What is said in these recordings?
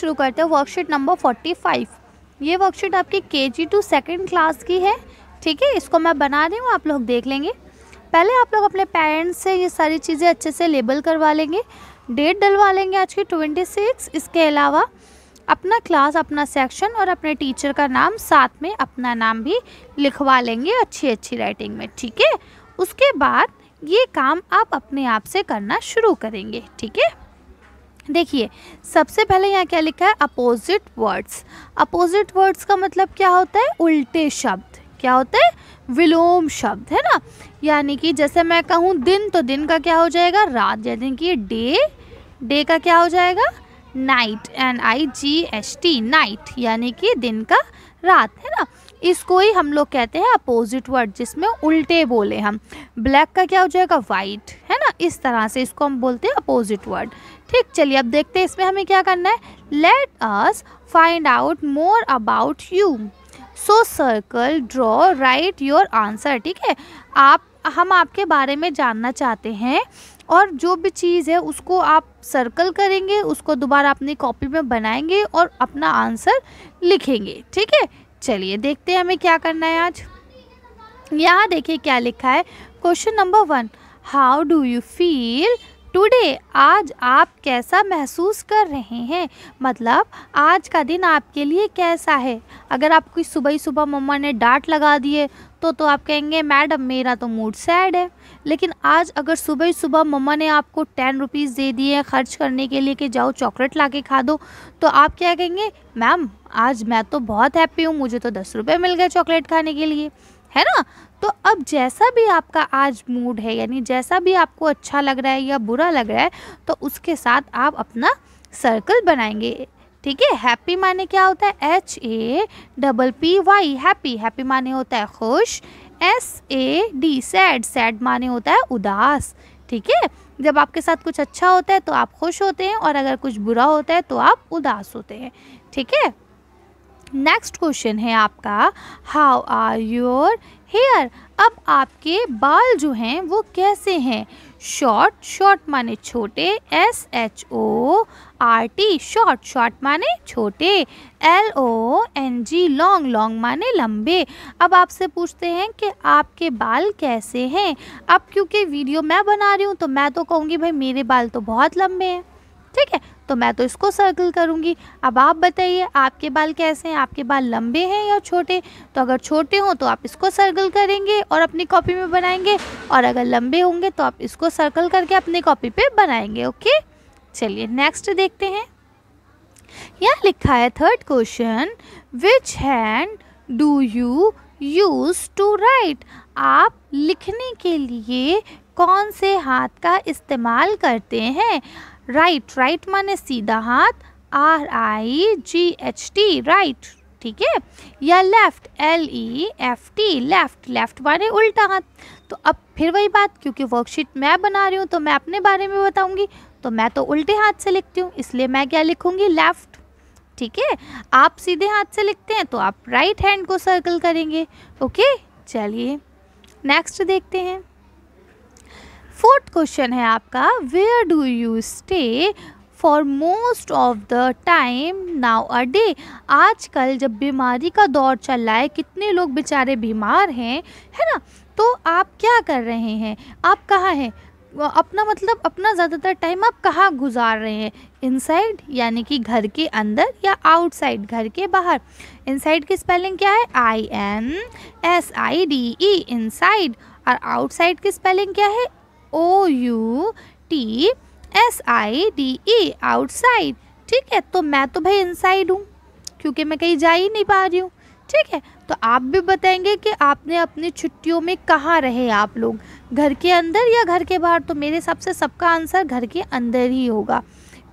शुरू करते हैं वर्कशीट नंबर फोर्टी फाइव ये वर्कशीट आपकी K ji to second class की है ठीक है इसको मैं बना रही हूँ आप लोग देख लेंगे पहले आप लोग अपने पेरेंट्स से ये सारी चीज़ें अच्छे से लेबल करवा लेंगे डेट डलवा लेंगे आज की ट्वेंटी सिक्स इसके अलावा अपना क्लास अपना सेक्शन और अपने टीचर का नाम साथ में अपना नाम भी लिखवा लेंगे अच्छी अच्छी राइटिंग में ठीक है उसके बाद ये काम आप अपने आप से करना शुरू करेंगे ठीक है देखिए सबसे पहले यहाँ क्या लिखा है अपोजिट वर्ड्स अपोजिट वर्ड्स का मतलब क्या होता है उल्टे शब्द क्या होता है विलोम शब्द है ना यानी कि जैसे मैं कहूँ दिन तो दिन का क्या हो जाएगा रात यानी कि डे डे का क्या हो जाएगा night N I G S T night यानी कि दिन का रात है ना इसको ही हम लोग कहते हैं अपोजिट वर्ड जिसमें उल्टे बोले हम ब्लैक का क्या हो जाएगा वाइट है ना इस तरह से इसको हम बोलते हैं अपोजिट वर्ड ठीक चलिए अब देखते हैं इसमें हमें क्या करना है let us find out more about you so circle draw write your answer ठीक है आप हम आपके बारे में जानना चाहते हैं और जो भी चीज़ है उसको आप सर्कल करेंगे उसको दोबारा अपनी कॉपी में बनाएंगे और अपना आंसर लिखेंगे ठीक है चलिए देखते हैं हमें क्या करना है आज यहाँ देखिए क्या लिखा है question number one how do you feel today आज आप कैसा महसूस कर रहे हैं मतलब आज का दिन आपके लिए कैसा है अगर कोई सुबह ही सुबह मम्मा ने डांट लगा दिए तो तो आप कहेंगे मैडम मेरा तो मूड सैड है लेकिन आज अगर सुबह ही सुबह मम्मा ने आपको टेन रुपीज़ दे दिए हैं खर्च करने के लिए कि जाओ चॉकलेट ला के खा दो तो आप क्या कहेंगे मैम आज मैं तो बहुत हैप्पी हूँ मुझे तो दस रुपये मिल गए चॉकलेट खाने के लिए है ना तो अब जैसा भी आपका आज मूड है यानी जैसा भी आपको अच्छा लग रहा है या बुरा लग रहा है तो उसके साथ आप अपना सर्कल बनाएंगे ठीक है हैप्पी माने क्या होता है H A double P Y happy happy माने होता है खुश S A D sad sad माने होता है उदास ठीक है जब आपके साथ कुछ अच्छा होता है तो आप खुश होते हैं और अगर कुछ बुरा होता है तो आप उदास होते हैं ठीक है नेक्स्ट क्वेश्चन है आपका हाउ आर योर हेयर अब आपके बाल जो हैं वो कैसे हैं शॉर्ट शॉर्ट माने छोटे S H O R T short short माने छोटे L O N G long long माने लंबे अब आपसे पूछते हैं कि आपके बाल कैसे हैं अब क्योंकि वीडियो मैं बना रही हूँ तो मैं तो कहूँगी भाई मेरे बाल तो बहुत लंबे हैं ठीक है तो मैं तो इसको सर्कल करूँगी अब आप बताइए आपके बाल कैसे हैं आपके बाल लंबे हैं या छोटे तो अगर छोटे हों तो आप इसको सर्कल करेंगे और अपनी कॉपी में बनाएंगे और अगर लंबे होंगे तो आप इसको सर्कल करके अपनी कॉपी पे बनाएंगे ओके चलिए नेक्स्ट देखते हैं यहाँ लिखा है third question which hand do you use to write आप लिखने के लिए कौन से हाथ का इस्तेमाल करते हैं राइट राइट माने सीधा हाथ R I G H T right ठीक है या left L E F T left left माने उल्टा हाथ तो अब फिर वही बात क्योंकि वर्कशीट मैं बना रही हूँ तो मैं अपने बारे में बताऊँगी तो मैं तो उल्टे हाथ से लिखती हूँ इसलिए मैं क्या लिखूँगी लेफ्ट ठीक है आप सीधे हाथ से लिखते हैं तो आप राइट हैंड को सर्कल करेंगे ओके चलिए नेक्स्ट देखते हैं क्वेश्चन है आपका where do you stay for most of the time nowadays आजकल जब बीमारी का दौर चल रहा है कितने लोग बेचारे बीमार हैं है ना तो आप क्या कर रहे हैं आप कहाँ हैं अपना मतलब अपना ज़्यादातर टाइम आप कहाँ गुजार रहे हैं इनसाइड यानी कि घर के अंदर या आउटसाइड घर के बाहर इनसाइड की स्पेलिंग क्या है I N S I D E inside और आउटसाइड की स्पेलिंग क्या है O U T S I D E outside ठीक है तो मैं तो भाई इनसाइड हूँ क्योंकि मैं कहीं जा ही नहीं पा रही हूँ ठीक है तो आप भी बताएंगे कि आपने अपनी छुट्टियों में कहाँ रहे आप लोग घर के अंदर या घर के बाहर तो मेरे हिसाब से सबका आंसर घर के अंदर ही होगा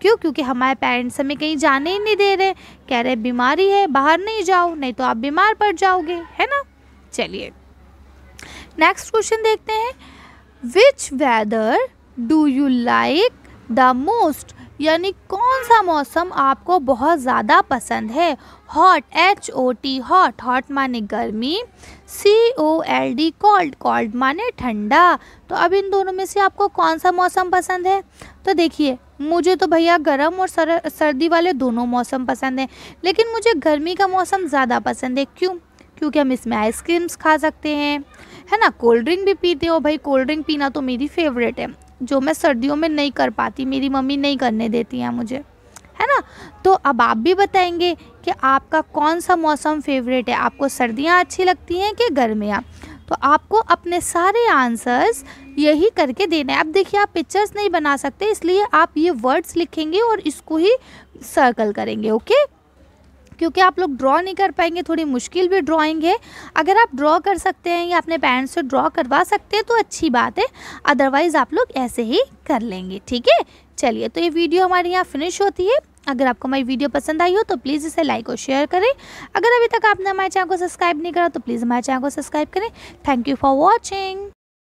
क्यों क्योंकि हमारे पेरेंट्स हमें कहीं जाने ही नहीं दे रहे कह रहे बीमारी है बाहर नहीं जाओ नहीं तो आप बीमार पड़ जाओगे है ना चलिए नेक्स्ट क्वेश्चन देखते हैं which weather do you like the most यानी कौन सा मौसम आपको बहुत ज़्यादा पसंद है hot H O T hot hot माने गर्मी C O L D cold cold माने ठंडा तो अब इन दोनों में से आपको कौन सा मौसम पसंद है तो देखिए मुझे तो भैया गर्म और सर सर्दी वाले दोनों मौसम पसंद हैं लेकिन मुझे गर्मी का मौसम ज़्यादा पसंद है क्यों क्योंकि हम इसमें आइसक्रीम्स खा सकते हैं है ना कोल्ड ड्रिंक भी पीते हो भाई कोल्ड ड्रिंक पीना तो मेरी फेवरेट है जो मैं सर्दियों में नहीं कर पाती मेरी मम्मी नहीं करने देती हैं मुझे है ना तो अब आप भी बताएंगे कि आपका कौन सा मौसम फेवरेट है आपको सर्दियाँ अच्छी लगती हैं कि गर्मियाँ तो आपको अपने सारे आंसर्स यही करके देना है अब देखिए आप पिक्चर्स नहीं बना सकते इसलिए आप ये वर्ड्स लिखेंगे और इसको ही सर्कल करेंगे ओके क्योंकि आप लोग ड्रॉ नहीं कर पाएंगे थोड़ी मुश्किल भी ड्राइंग है अगर आप ड्रॉ कर सकते हैं या अपने पेरेंट्स से ड्रॉ करवा सकते हैं तो अच्छी बात है अदरवाइज़ आप लोग ऐसे ही कर लेंगे ठीक है चलिए तो ये वीडियो हमारे यहाँ फिनिश होती है अगर आपको हमारी वीडियो पसंद आई हो तो प्लीज़ इसे लाइक और शेयर करें अगर अभी तक आपने हमारे चैनल को सब्सक्राइब नहीं करा तो प्लीज़ हमारे चैनल को सब्सक्राइब करें थैंक यू फॉर वॉचिंग